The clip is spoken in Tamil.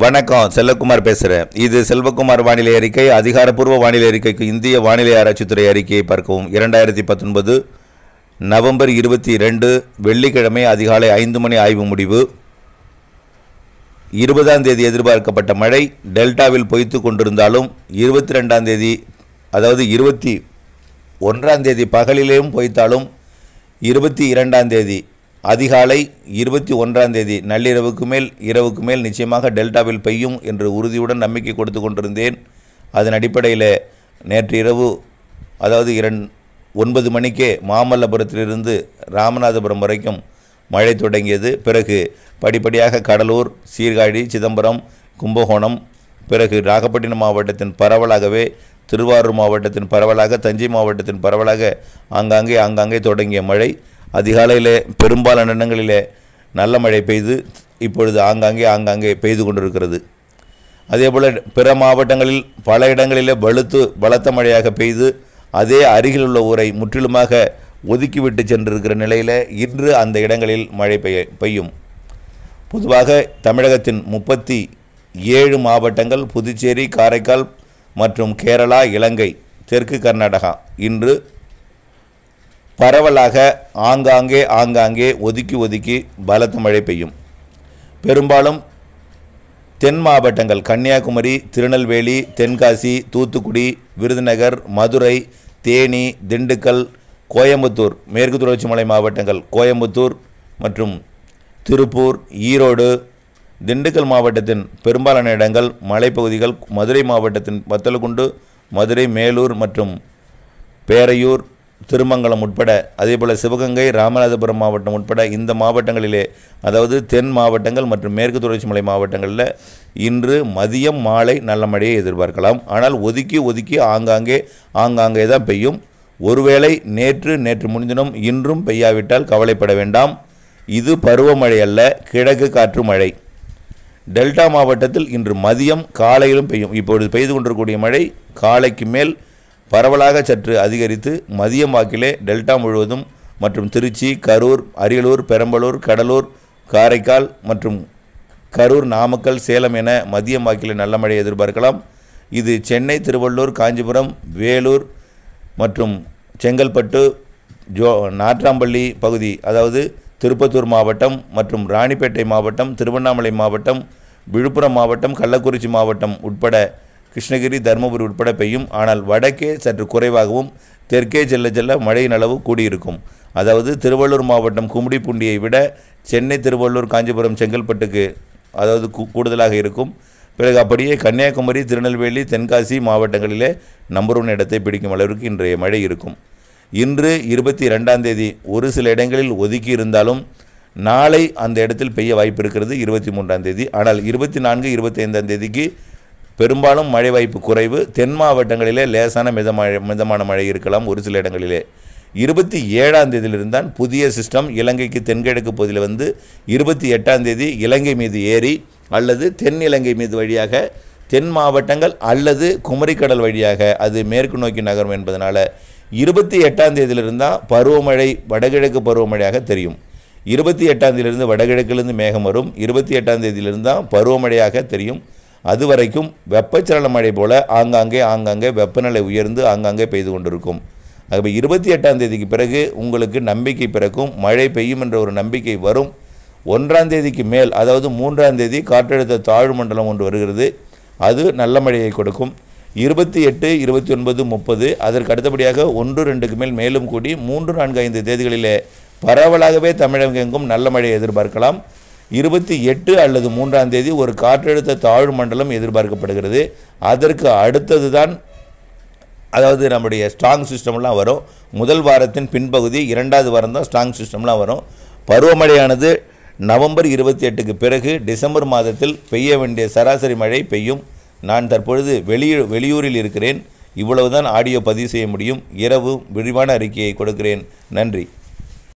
வணக்கம் செல்லக்குமார் பேசுகிறேன் இது செல்வகுமார் வானிலை அறிக்கை அதிகாரப்பூர்வ வானிலை அறிக்கைக்கு இந்திய வானிலை ஆராய்ச்சித்துறை அறிக்கையை பார்க்கவும் இரண்டாயிரத்தி பத்தொன்பது நவம்பர் இருபத்தி ரெண்டு வெள்ளிக்கிழமை அதிகாலை ஐந்து மணி ஆய்வு முடிவு இருபதாம் தேதி எதிர்பார்க்கப்பட்ட மழை டெல்டாவில் பொய்த்து கொண்டிருந்தாலும் இருபத்தி ரெண்டாம் தேதி அதாவது இருபத்தி ஒன்றாம் தேதி பகலிலேயும் பொய்த்தாலும் இருபத்தி இரண்டாம் தேதி அதிகாலை இருபத்தி ஒன்றாம் தேதி நள்ளிரவுக்கு மேல் இரவுக்கு மேல் நிச்சயமாக டெல்டாவில் பெய்யும் என்று உறுதியுடன் நம்பிக்கை கொடுத்து கொண்டிருந்தேன் அதன் அடிப்படையில் நேற்று இரவு அதாவது இரண் ஒன்பது மணிக்கே மாமல்லபுரத்திலிருந்து ராமநாதபுரம் வரைக்கும் மழை தொடங்கியது பிறகு படிப்படியாக கடலூர் சீர்காழி சிதம்பரம் கும்பகோணம் பிறகு நாகப்பட்டினம் மாவட்டத்தின் பரவலாகவே திருவாரூர் மாவட்டத்தின் பரவலாக தஞ்சை மாவட்டத்தின் பரவலாக ஆங்காங்கே ஆங்காங்கே தொடங்கிய மழை அதிகாலையிலே பெரும்பாலான இடங்களிலே நல்ல மழை பெய்து இப்பொழுது ஆங்காங்கே ஆங்காங்கே பெய்து கொண்டிருக்கிறது அதேபோல் பிற மாவட்டங்களில் பல இடங்களிலே பழுத்து பலத்த மழையாக பெய்து அதே அருகில் உள்ள ஊரை முற்றிலுமாக ஒதுக்கிவிட்டு சென்றிருக்கிற நிலையில் இன்று அந்த இடங்களில் மழை பெய்ய பெய்யும் பொதுவாக தமிழகத்தின் முப்பத்தி ஏழு மாவட்டங்கள் புதுச்சேரி காரைக்கால் மற்றும் கேரளா இலங்கை தெற்கு கர்நாடகா இன்று பரவலாக ஆங்காங்கே ஆங்காங்கே ஒதுக்கி ஒதுக்கி பலத்த மழை பெய்யும் பெரும்பாலும் தென் மாவட்டங்கள் கன்னியாகுமரி திருநெல்வேலி தென்காசி தூத்துக்குடி விருதுநகர் மதுரை தேனி திண்டுக்கல் கோயம்புத்தூர் மேற்கு தொடர்ச்சி மலை மாவட்டங்கள் கோயம்புத்தூர் மற்றும் திருப்பூர் ஈரோடு திண்டுக்கல் மாவட்டத்தின் பெரும்பாலான இடங்கள் மலைப்பகுதிகள் மதுரை மாவட்டத்தின் பத்தலகுண்டு மதுரை மேலூர் மற்றும் பேரையூர் திருமங்கலம் உட்பட அதேபோல் சிவகங்கை ராமநாதபுரம் மாவட்டம் உட்பட இந்த மாவட்டங்களிலே அதாவது தென் மாவட்டங்கள் மற்றும் மேற்கு தொடர்ச்சி மலை மாவட்டங்களில் இன்று மதியம் மாலை நல்ல மழையை எதிர்பார்க்கலாம் ஆனால் ஒதுக்கி ஒதுக்கி ஆங்காங்கே ஆங்காங்கே தான் பெய்யும் ஒருவேளை நேற்று நேற்று முன்தினம் இன்றும் பெய்யாவிட்டால் கவலைப்பட வேண்டாம் இது பருவமழை அல்ல கிழக்கு காற்று மழை டெல்டா மாவட்டத்தில் இன்று மதியம் காலையிலும் பெய்யும் இப்பொழுது பெய்து கொண்டிருக்கக்கூடிய மழை காலைக்கு மேல் பரவலாக சற்று அதிகரித்து மதியம் வாக்கிலே டெல்டா முழுவதும் மற்றும் திருச்சி கரூர் அரியலூர் பெரம்பலூர் கடலூர் காரைக்கால் மற்றும் கரூர் நாமக்கல் சேலம் என மதியம் வாக்கிலே நல்ல மழை எதிர்பார்க்கலாம் இது சென்னை திருவள்ளூர் காஞ்சிபுரம் வேலூர் மற்றும் செங்கல்பட்டு ஜோ நாற்றாம்பள்ளி பகுதி அதாவது திருப்பத்தூர் மாவட்டம் மற்றும் ராணிப்பேட்டை மாவட்டம் திருவண்ணாமலை மாவட்டம் விழுப்புரம் மாவட்டம் கள்ளக்குறிச்சி மாவட்டம் உட்பட கிருஷ்ணகிரி தருமபுரி உட்பட பெய்யும் ஆனால் வடக்கே சற்று குறைவாகவும் தெற்கே செல்ல செல்ல மழையின் அளவு கூடியிருக்கும் அதாவது திருவள்ளூர் மாவட்டம் கும்மிடிப்பூண்டியை விட சென்னை திருவள்ளூர் காஞ்சிபுரம் செங்கல்பட்டுக்கு அதாவது கூடுதலாக இருக்கும் பிறகு அப்படியே கன்னியாகுமரி திருநெல்வேலி தென்காசி மாவட்டங்களிலே நம்பர் ஒன் இடத்தை பிடிக்கும் அளவிற்கு இன்றைய மழை இருக்கும் இன்று இருபத்தி ரெண்டாம் தேதி ஒரு சில இடங்களில் ஒதுக்கி இருந்தாலும் நாளை அந்த இடத்தில் பெய்ய வாய்ப்பு இருக்கிறது இருபத்தி மூன்றாம் தேதி ஆனால் இருபத்தி நான்கு இருபத்தி ஐந்தாம் தேதிக்கு பெரும்பாலும் மழை வாய்ப்பு குறைவு தென் மாவட்டங்களிலே லேசான மழை மிதமான மழை இருக்கலாம் ஒரு சில இடங்களிலே இருபத்தி ஏழாம் தேதியிலிருந்து தான் புதிய சிஸ்டம் இலங்கைக்கு தென்கிழக்கு பகுதியில் வந்து இருபத்தி எட்டாம் தேதி இலங்கை மீது ஏறி அல்லது தென் இலங்கை மீது வழியாக தென் மாவட்டங்கள் அல்லது குமரிக்கடல் வழியாக அது மேற்கு நோக்கி நகரும் என்பதனால் இருபத்தி எட்டாம் தேதியிலிருந்து தான் பருவமழை வடகிழக்கு பருவமழையாக தெரியும் இருபத்தி எட்டாம் தேதியிலிருந்து வடகிழக்கிலிருந்து மேகம் வரும் இருபத்தி எட்டாம் தேதியிலிருந்து தான் பருவமழையாக தெரியும் அது வரைக்கும் வெப்பச்சலன மழை போல் ஆங்காங்கே ஆங்காங்கே வெப்பநிலை உயர்ந்து ஆங்காங்கே பெய்து கொண்டிருக்கும் ஆகவே இருபத்தி எட்டாம் தேதிக்கு பிறகு உங்களுக்கு நம்பிக்கை பிறக்கும் மழை பெய்யும் என்ற ஒரு நம்பிக்கை வரும் ஒன்றாம் தேதிக்கு மேல் அதாவது மூன்றாம் தேதி காற்றழுத்த தாழ்வு மண்டலம் ஒன்று வருகிறது அது நல்ல மழையை கொடுக்கும் இருபத்தி எட்டு இருபத்தி ஒன்பது முப்பது அதற்கு அடுத்தபடியாக ஒன்று ரெண்டுக்கு மேல் மேலும் கூடி மூன்று நான்கு ஐந்து தேதிகளிலே பரவலாகவே தமிழகம் எங்கும் நல்ல மழையை எதிர்பார்க்கலாம் இருபத்தி எட்டு அல்லது மூன்றாம் தேதி ஒரு காற்றழுத்த தாழ்வு மண்டலம் எதிர்பார்க்கப்படுகிறது அதற்கு அடுத்தது தான் அதாவது நம்முடைய ஸ்ட்ராங் சிஸ்டம்லாம் வரும் முதல் வாரத்தின் பின்பகுதி இரண்டாவது வாரம் தான் ஸ்ட்ராங் சிஸ்டம்லாம் வரும் பருவமழையானது நவம்பர் இருபத்தி எட்டுக்கு பிறகு டிசம்பர் மாதத்தில் பெய்ய வேண்டிய சராசரி மழை பெய்யும் நான் தற்பொழுது வெளியூ வெளியூரில் இருக்கிறேன் இவ்வளவுதான் ஆடியோ பதிவு செய்ய முடியும் இரவு விரிவான அறிக்கையை கொடுக்கிறேன் நன்றி